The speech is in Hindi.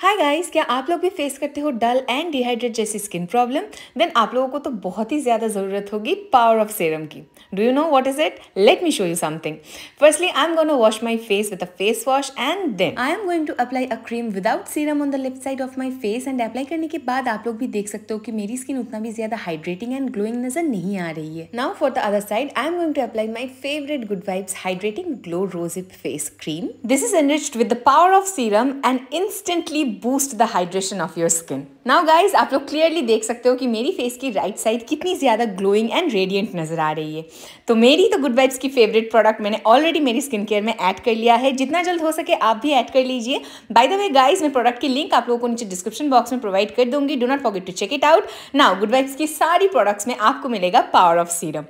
हाय गाइस क्या आप लोग भी फेस करते हो डल एंड डिहाइड्रेट जैसी स्किन प्रॉब्लम देन आप लोगों को तो बहुत ही ज़्यादा ज़रूरत होगी पावर ऑफ सीरम की do you know what is it let me show you something firstly I am going to wash my face with a face wash and then I am going to apply a cream without serum on the left side of my face and apply करने के बाद आप लोग भी देख सकते हो कि मेरी स्किन उतना भी ज़्यादा हाइड्रेटिंग एंड ग्लोइंग नजर नहीं आ रही है now for the other side I am going to apply my favourite good vibes hydrating glow rosehip face cream this is enriched with the power of serum and instantly boost the hydration of your skin now guys आप लोग क्लियरली देख सकते हो कि मेरी फेस की राइट right साइड कितनी ज़्यादा ग्लोइंग एंड रेडियंट नज़र आ रही है तो मेरी तो गुड वाइब्स की फेवरेट प्रोडक्ट मैंने ऑलरेडी मेरी स्किन केयर में ऐड कर लिया है जितना जल्द हो सके आप भी ऐड कर लीजिए बाय द वे गाइज मैं प्रोडक्ट की लिंक आप लोगों को नीचे डिस्क्रिप्शन बॉक्स में प्रोवाइड कर दूंगी do not forget to check it out now good vibes की सारी प्रोडक्ट्स में आपको मिलेगा पावर ऑफ सीरम